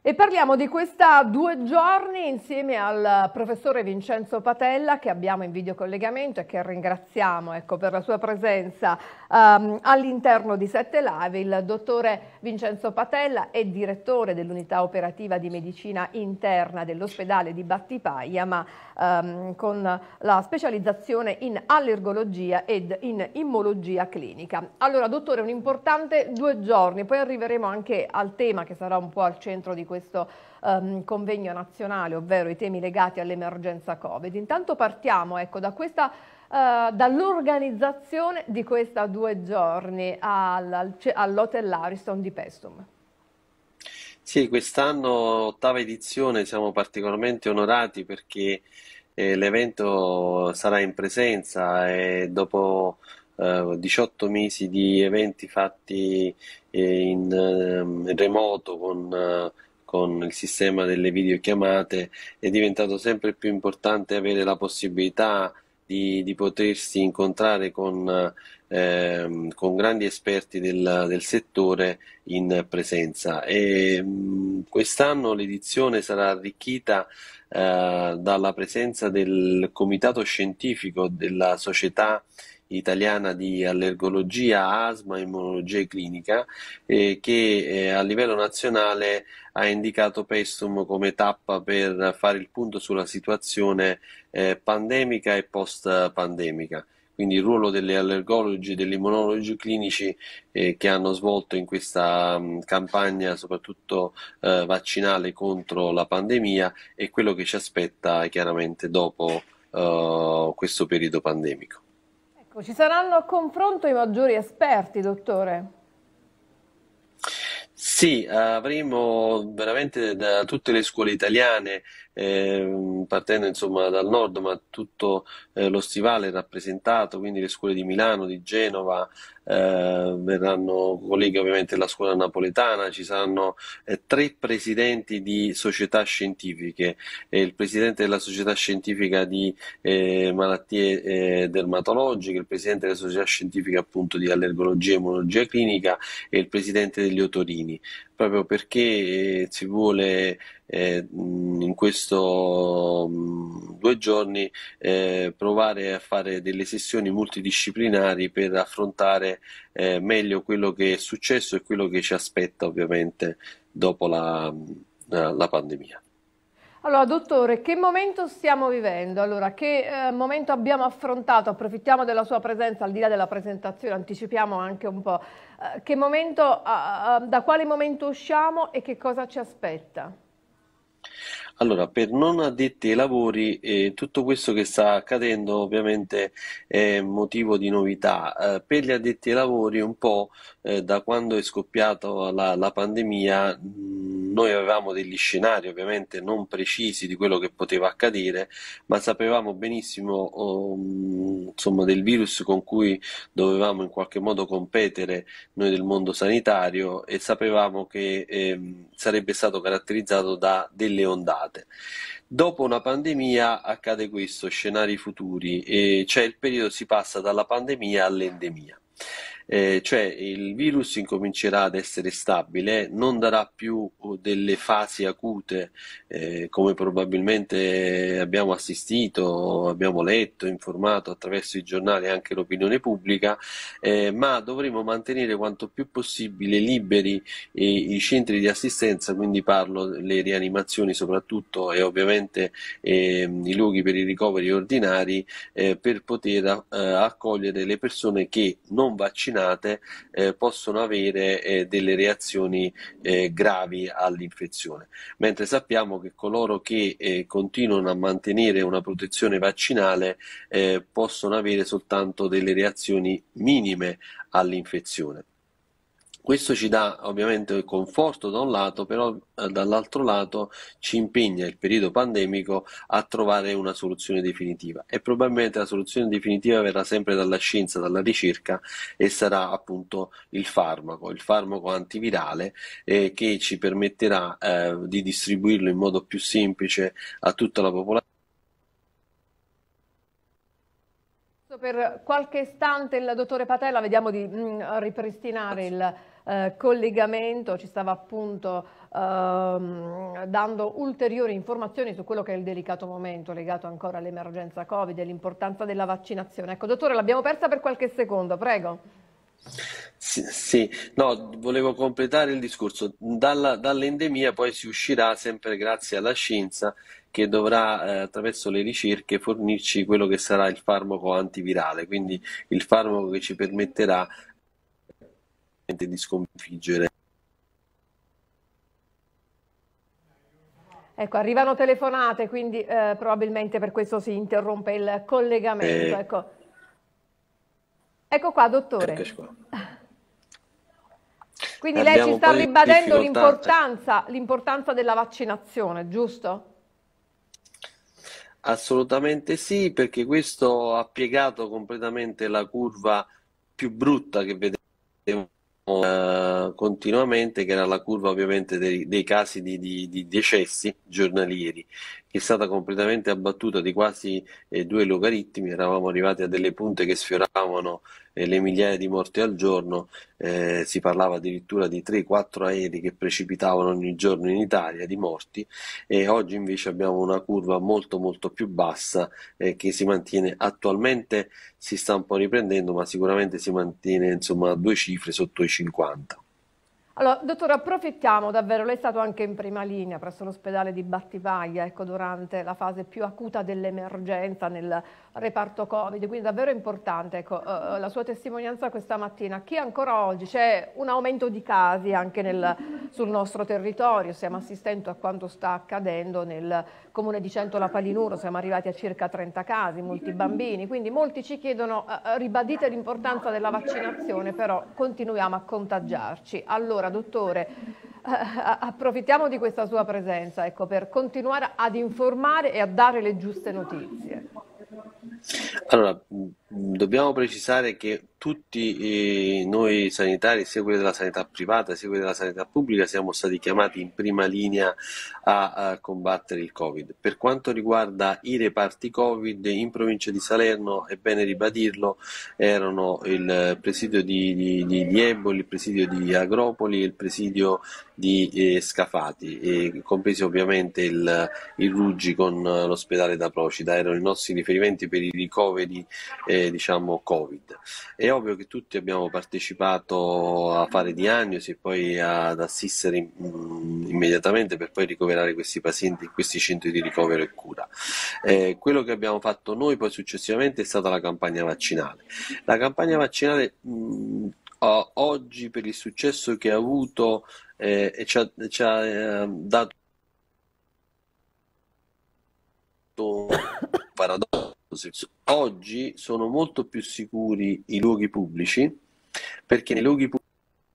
E parliamo di questa due giorni insieme al professore Vincenzo Patella che abbiamo in videocollegamento e che ringraziamo ecco, per la sua presenza um, all'interno di Sette Live. Il dottore Vincenzo Patella è direttore dell'unità operativa di medicina interna dell'ospedale di Battipaglia ma um, con la specializzazione in allergologia ed in immologia clinica. Allora dottore un importante due giorni, poi arriveremo anche al tema che sarà un po' al centro di questo um, convegno nazionale, ovvero i temi legati all'emergenza Covid. Intanto partiamo ecco, da questa Uh, dall'organizzazione di questa due giorni al, all'Hotel Ariston di Pestum. Sì, quest'anno ottava edizione, siamo particolarmente onorati perché eh, l'evento sarà in presenza e dopo eh, 18 mesi di eventi fatti eh, in ehm, remoto con con il sistema delle videochiamate è diventato sempre più importante avere la possibilità di, di potersi incontrare con, eh, con grandi esperti del, del, settore in presenza. E, quest'anno l'edizione sarà arricchita eh, dalla presenza del comitato scientifico della società italiana di allergologia, asma e immunologia clinica eh, che eh, a livello nazionale ha indicato Pestum come tappa per fare il punto sulla situazione eh, pandemica e post pandemica. Quindi il ruolo delle allergologi e degli immunologi clinici eh, che hanno svolto in questa mh, mm, campagna soprattutto eh, vaccinale contro la pandemia e quello che ci aspetta chiaramente dopo eh, questo periodo pandemico. Ci saranno a confronto i maggiori esperti, dottore? Sì, eh, avremo veramente da tutte le scuole italiane ehm, partendo insomma dal nord, ma tutto eh, lo stivale è rappresentato, quindi le scuole di Milano, di Genova, eh, verranno colleghi ovviamente la scuola napoletana, ci saranno eh, tre presidenti di società scientifiche, il presidente della società scientifica di eh, malattie eh, dermatologiche, il presidente della società scientifica appunto di allergologia e immunologia clinica e il presidente degli otorini proprio perché si eh, vuole eh, in questi due giorni eh, provare a fare delle sessioni multidisciplinari per affrontare eh, meglio quello che è successo e quello che ci aspetta ovviamente dopo la, la pandemia. Allora, dottore, che momento stiamo vivendo? Allora, che eh, momento abbiamo affrontato? Approfittiamo della sua presenza, al di là della presentazione, anticipiamo anche un po'. Eh, che momento, eh, da quale momento usciamo e che cosa ci aspetta? Allora, per non addetti ai lavori, eh, tutto questo che sta accadendo ovviamente è motivo di novità. Eh, per gli addetti ai lavori, un po' eh, da quando è scoppiata la, la, pandemia, mh, mm, noi avevamo degli scenari ovviamente non precisi di quello che poteva accadere, ma sapevamo benissimo oh, mm, insomma, del virus con cui dovevamo in qualche modo competere noi del mondo sanitario e sapevamo che ehm, sarebbe stato caratterizzato da delle ondate passate. Dopo una pandemia accade questo, scenari futuri, e cioè il periodo si passa dalla pandemia all'endemia eh, cioè il virus incomincerà ad essere stabile, non darà più uh, delle fasi acute eh, come probabilmente abbiamo assistito, abbiamo letto, informato attraverso i giornali e anche l'opinione pubblica, eh, ma dovremo mantenere quanto più possibile liberi i, eh, i centri di assistenza, quindi parlo delle rianimazioni soprattutto e ovviamente ehm, i luoghi per i ricoveri ordinari eh, per poter eh, accogliere le persone che non vaccinano vaccinate eh, possono avere eh, delle reazioni eh, gravi all'infezione, mentre sappiamo che coloro che eh, continuano a mantenere una protezione vaccinale eh, possono avere soltanto delle reazioni minime all'infezione. Questo ci dà ovviamente conforto da un lato, però eh, dall'altro lato ci impegna il periodo pandemico a trovare una soluzione definitiva e probabilmente la soluzione definitiva verrà sempre dalla scienza, dalla ricerca e sarà appunto il farmaco, il farmaco antivirale eh, che ci permetterà eh, di distribuirlo in modo più semplice a tutta la popolazione. Per qualche istante il dottore Patella, vediamo di mh, mm, ripristinare il eh, collegamento ci stava appunto ehm, dando ulteriori informazioni su quello che è il delicato momento legato ancora all'emergenza Covid e l'importanza della vaccinazione. Ecco, dottore, l'abbiamo persa per qualche secondo, prego. Sì, sì, no, volevo completare il discorso. dall'endemia poi si uscirà sempre grazie alla scienza che dovrà eh, attraverso le ricerche fornirci quello che sarà il farmaco antivirale, quindi il farmaco che ci permetterà di sconfiggere. Ecco, arrivano telefonate, quindi eh, probabilmente per questo si interrompe il collegamento. Eh, ecco. ecco. qua, dottore. Qua. Quindi Abbiamo lei ci sta ribadendo l'importanza, l'importanza della vaccinazione, giusto? Assolutamente sì, perché questo ha piegato completamente la curva più brutta che vedevamo eh, continuamente, che era la curva ovviamente dei, dei casi di, di, di decessi giornalieri è stata completamente abbattuta di quasi eh, due logaritmi, eravamo arrivati a delle punte che sfioravano eh, le migliaia di morti al giorno, eh, si parlava addirittura di 3-4 aerei che precipitavano ogni giorno in Italia di morti e oggi invece abbiamo una curva molto molto più bassa eh, che si mantiene attualmente, si sta un po' riprendendo ma sicuramente si mantiene insomma a due cifre sotto i 50. Allora, dottore, approfittiamo davvero, lei è stato anche in prima linea presso l'ospedale di Battipaglia, ecco, durante la fase più acuta dell'emergenza nel reparto Covid, quindi davvero importante ecco, eh, la sua testimonianza questa mattina. Chi ancora oggi c'è un aumento di casi anche nel sul nostro territorio, stiamo assistendo a quanto sta accadendo nel comune di Centola Palinuro, siamo arrivati a circa 30 casi, molti bambini, quindi molti ci chiedono eh, eh, ribadite l'importanza della vaccinazione, però continuiamo a contagiarci. Allora, dottore, eh, approfittiamo di questa sua presenza ecco, per continuare ad informare e a dare le giuste notizie. Allora, dobbiamo precisare che tutti noi sanitari, sia quelli della sanità privata sia quelli della sanità pubblica, siamo stati chiamati in prima linea a, a, combattere il Covid. Per quanto riguarda i reparti Covid, in provincia di Salerno, è bene ribadirlo, erano il presidio di, di, di, di Eboli, il presidio di Agropoli e il presidio di eh, Scafati, e compresi ovviamente il, il Ruggi con l'ospedale da Procida, erano i nostri riferimenti per i ricoveri eh, diciamo, Covid. E ovvio che tutti abbiamo partecipato a fare diagnosi e poi ad assistere in, mh, mm, immediatamente per poi ricoverare questi pazienti in questi centri di ricovero e cura. Eh, quello che abbiamo fatto noi poi successivamente è stata la campagna vaccinale. La campagna vaccinale mh, mm, oggi per il successo che ha avuto eh, e ci ha, ci ha eh, dato un paradosso Oggi sono molto più sicuri i luoghi pubblici perché nei luoghi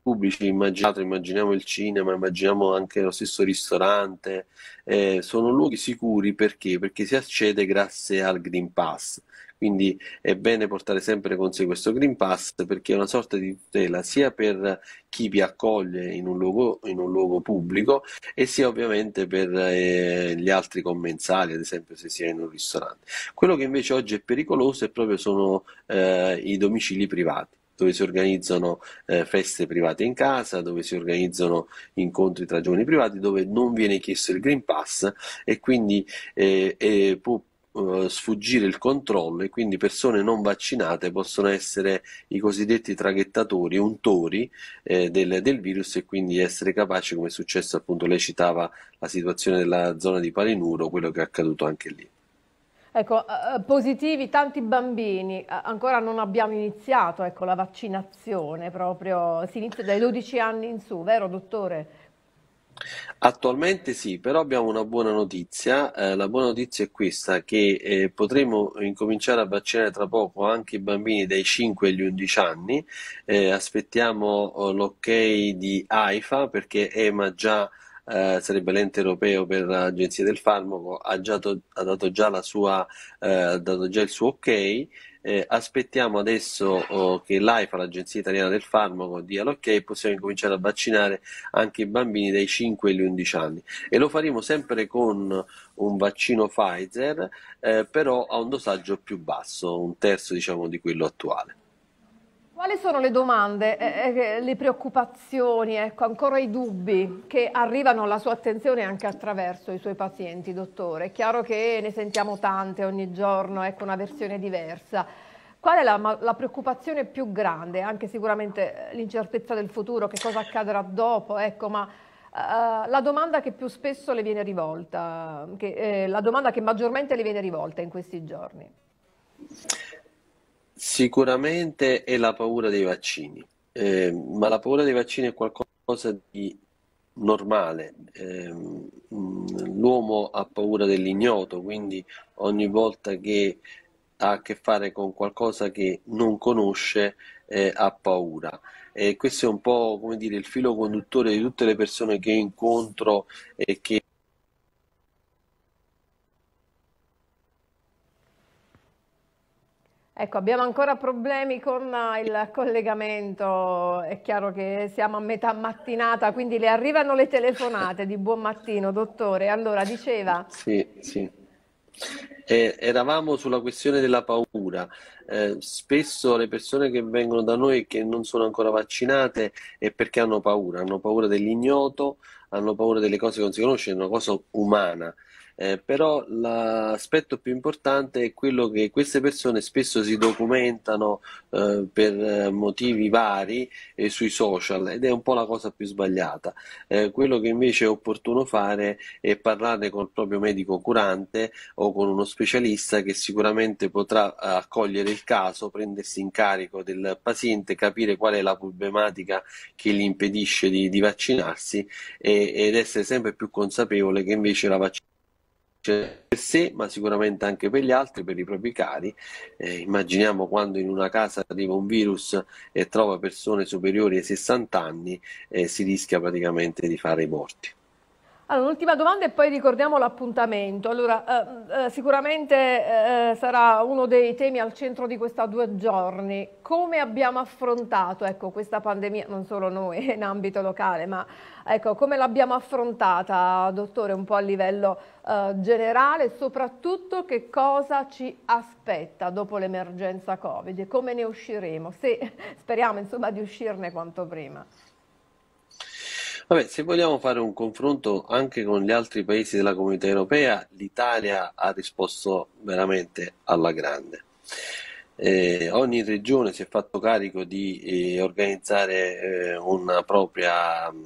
pubblici, immaginate, immaginiamo il cinema, immaginiamo anche lo stesso ristorante, eh, sono luoghi sicuri perché? perché si accede grazie al Green Pass. Quindi è bene portare sempre con sé questo Green Pass perché è una sorta di tutela sia per chi vi accoglie in un luogo, in un luogo pubblico e sia ovviamente per eh, gli altri commensali, ad esempio se si è in un ristorante. Quello che invece oggi è pericoloso è proprio sono eh, i domicili privati dove si organizzano eh, feste private in casa, dove si organizzano incontri tra giovani privati, dove non viene chiesto il Green Pass e quindi eh, eh, può eh, sfuggire il controllo e quindi persone non vaccinate possono essere i cosiddetti traghettatori, untori eh, del, del, virus e quindi essere capaci, come è successo appunto, lei citava la situazione della zona di Palinuro, quello che è accaduto anche lì. Ecco, eh, eh, positivi tanti bambini, ancora non abbiamo iniziato ecco, la vaccinazione proprio, si inizia dai 12 anni in su, vero dottore? Attualmente sì, però abbiamo una buona notizia. Eh, la buona notizia è questa, che eh, potremo incominciare a vaccinare tra poco anche i bambini dai 5 agli 11 anni. Eh, aspettiamo oh, l'ok di AIFA perché EMA già eh, sarebbe l'ente europeo per l'agenzia del farmaco, ha, già to- ha dato, già sua, eh, dato già il suo ok. Eh, aspettiamo adesso oh, che l'AIFA, l'Agenzia Italiana del Farmaco, dia l'ok e possiamo incominciare a vaccinare anche i bambini dai 5 agli 11 anni. E lo faremo sempre con un vaccino Pfizer, eh, però a un dosaggio più basso, un terzo diciamo, di quello attuale. Quali sono le domande, eh, eh le preoccupazioni, ecco, ancora i dubbi che arrivano alla sua attenzione anche attraverso i suoi pazienti, dottore? È chiaro che ne sentiamo tante ogni giorno, ecco, una versione diversa. Qual è la, la preoccupazione più grande? Anche sicuramente eh, l'incertezza del futuro, che cosa accadrà dopo, ecco, ma eh, la domanda che più spesso le viene rivolta, che, eh, la domanda che maggiormente le viene rivolta in questi giorni? Sicuramente è la paura dei vaccini, eh, ma la paura dei vaccini è qualcosa di normale. Eh, l'uomo ha paura dell'ignoto, quindi ogni volta che ha a che fare con qualcosa che non conosce eh, ha paura. E questo è un po' come dire il filo conduttore di tutte le persone che incontro e che Ecco, abbiamo ancora problemi con eh, il collegamento, è chiaro che siamo a metà mattinata, quindi le arrivano le telefonate di buon mattino, dottore. Allora, diceva... Sì, sì. Eh, eravamo sulla questione della paura. Eh, spesso le persone che vengono da noi che non sono ancora vaccinate è perché hanno paura, hanno paura dell'ignoto, hanno paura delle cose che non si conosce, è una cosa umana eh, però l'aspetto più importante è quello che queste persone spesso si documentano eh, per eh, motivi vari eh, sui social ed è un po' la cosa più sbagliata. Eh, quello che invece è opportuno fare è parlare col proprio medico curante o con uno specialista che sicuramente potrà accogliere il caso, prendersi in carico del paziente, capire qual è la problematica che gli impedisce di, di vaccinarsi e, ed essere sempre più consapevole che invece la vaccinazione cioè, per sé, ma sicuramente anche per gli altri, per i propri cari. Eh, immaginiamo quando in una casa arriva un virus e trova persone superiori ai 60 anni, eh, si rischia praticamente di fare i morti. Allora, un'ultima domanda e poi ricordiamo l'appuntamento. Allora, eh, eh, sicuramente eh, eh, sarà uno dei temi al centro di questa due giorni. Come abbiamo affrontato ecco, questa pandemia, non solo noi in ambito locale, ma ecco, come l'abbiamo affrontata, dottore, un po' a livello eh, generale, soprattutto che cosa ci aspetta dopo l'emergenza Covid come ne usciremo, se speriamo insomma, di uscirne quanto prima. Vabbè, se vogliamo fare un confronto anche con gli altri paesi della comunità europea, l'Italia ha risposto veramente alla grande. Eh, ogni regione si è fatto carico di eh, organizzare eh, una propria mh, mm,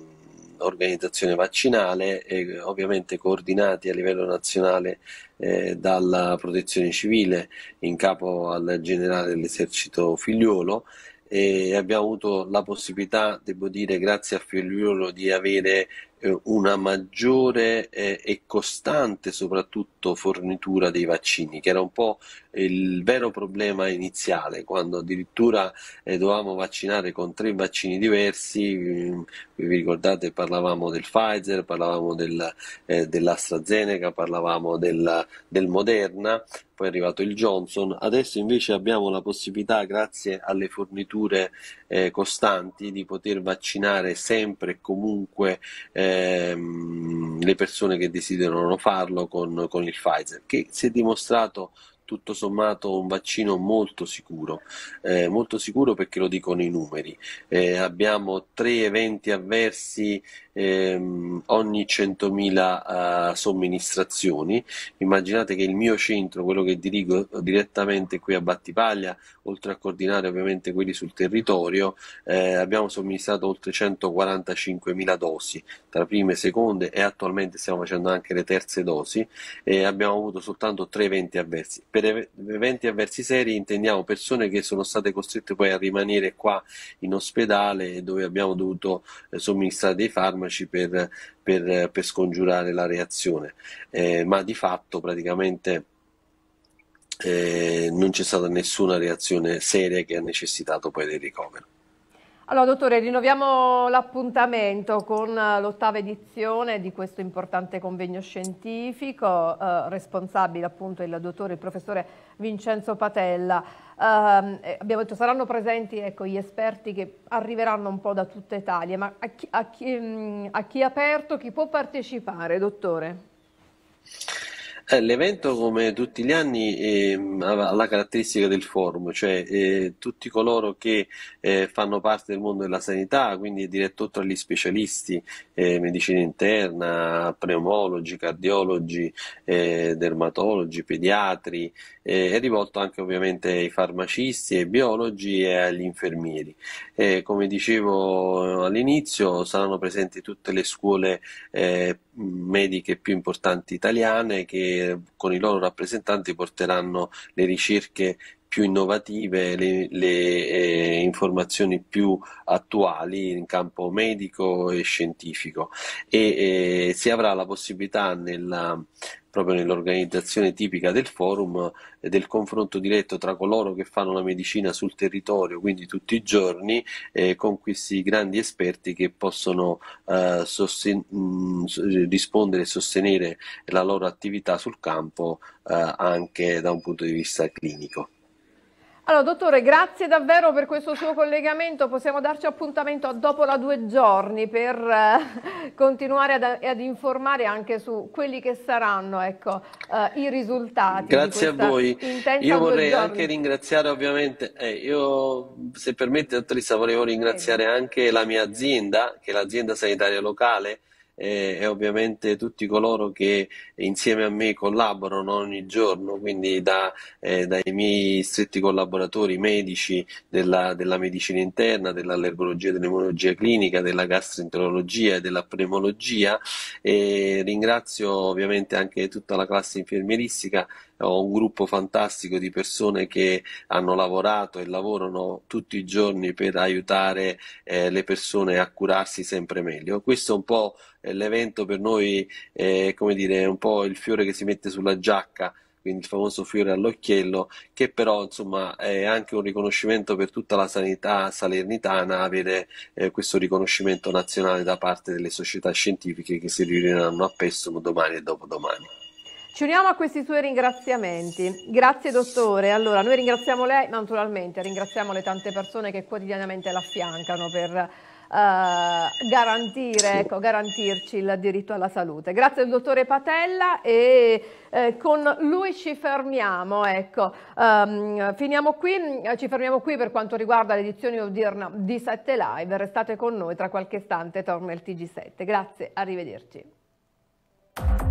organizzazione vaccinale, ovviamente coordinati a livello nazionale eh, dalla protezione civile in capo al generale dell'esercito figliolo e abbiamo avuto la possibilità, devo dire, grazie a Figliuolo, di avere eh, una maggiore eh, e costante soprattutto fornitura dei vaccini, che era un po' il vero problema iniziale, quando addirittura eh, dovevamo vaccinare con tre vaccini diversi, mm, vi ricordate parlavamo del Pfizer, parlavamo del, eh, dell'AstraZeneca, parlavamo del, del Moderna, poi è arrivato il Johnson, adesso invece abbiamo la possibilità, grazie alle forniture eh, costanti di poter vaccinare sempre e comunque ehm, le persone che desiderano farlo con, con il Pfizer, che si è dimostrato tutto sommato un vaccino molto sicuro, eh, molto sicuro perché lo dicono i numeri. Eh, abbiamo tre eventi avversi ehm, ogni 100.000 eh, somministrazioni. Immaginate che il mio centro, quello che dirigo direttamente qui a Battipaglia, oltre a coordinare ovviamente quelli sul territorio, eh, abbiamo somministrato oltre 145.000 dosi tra prime e seconde e attualmente stiamo facendo anche le terze dosi e abbiamo avuto soltanto tre eventi avversi. Per ev- eventi avversi seri intendiamo persone che sono state costrette poi a rimanere qua in ospedale dove abbiamo dovuto eh, somministrare dei farmaci farmaci per, per, per scongiurare la reazione, eh, ma di fatto praticamente eh, non c'è stata nessuna reazione seria che ha necessitato poi del ricovero. Allora, dottore, rinnoviamo l'appuntamento con eh, l'ottava edizione di questo importante convegno scientifico, eh, responsabile appunto il dottore, il professore Vincenzo Patella. Ehm, eh, abbiamo detto saranno presenti ecco, gli esperti che arriveranno un po' da tutta Italia, ma a chi, a mm, è aperto, chi può partecipare, dottore? Eh, l'evento, come tutti gli anni, eh, ha la caratteristica del forum, cioè eh, tutti coloro che eh, fanno parte del mondo della sanità, quindi è diretto tra gli specialisti, eh, medicina interna, pneumologi, cardiologi, eh, dermatologi, pediatri, è rivolto anche ovviamente ai farmacisti, ai biologi e agli infermieri. come dicevo all'inizio, saranno presenti tutte le scuole mediche più importanti italiane che che con i loro rappresentanti porteranno le ricerche più innovative, le, le eh, informazioni più attuali in campo medico e scientifico e eh, si avrà la possibilità nella, proprio nell'organizzazione tipica del forum eh, del confronto diretto tra coloro che fanno la medicina sul territorio, quindi tutti i giorni, eh, con questi grandi esperti che possono eh, sosten- mh, mm, rispondere e sostenere la loro attività sul campo eh, anche da un punto di vista clinico. Allora, dottore, grazie davvero per questo suo collegamento. Possiamo darci appuntamento dopo la due giorni per eh, continuare ad, ad, informare anche su quelli che saranno ecco, eh, i risultati. Grazie a voi. Io vorrei anche ringraziare ovviamente, eh, io se permette dottoressa volevo ringraziare anche la mia azienda, che è l'azienda sanitaria locale, e, e, ovviamente tutti coloro che insieme a me collaborano ogni giorno, quindi da, eh, dai miei stretti collaboratori medici della, della medicina interna, dell'allergologia, dell'immunologia clinica, della gastroenterologia e della pneumologia. E ringrazio ovviamente anche tutta la classe infermieristica ho un gruppo fantastico di persone che hanno lavorato e lavorano tutti i giorni per aiutare eh, le persone a curarsi sempre meglio. Questo è un po' eh, l'evento per noi, eh, come dire, un po' il fiore che si mette sulla giacca quindi il famoso fiore all'occhiello, che però insomma è anche un riconoscimento per tutta la sanità salernitana avere eh, questo riconoscimento nazionale da parte delle società scientifiche che si riuniranno a Pessimo domani e dopodomani. Ci uniamo a questi suoi ringraziamenti. Grazie dottore. Allora, noi ringraziamo lei, naturalmente ringraziamo le tante persone che quotidianamente l'affiancano per uh, garantire, ecco, garantirci il diritto alla salute. Grazie al dottore Patella e eh, con lui ci fermiamo, ecco. um, finiamo qui, ci fermiamo qui per quanto riguarda l'edizione odierna di 7 Live. Restate con noi, tra qualche istante torna il TG7. Grazie, arrivederci.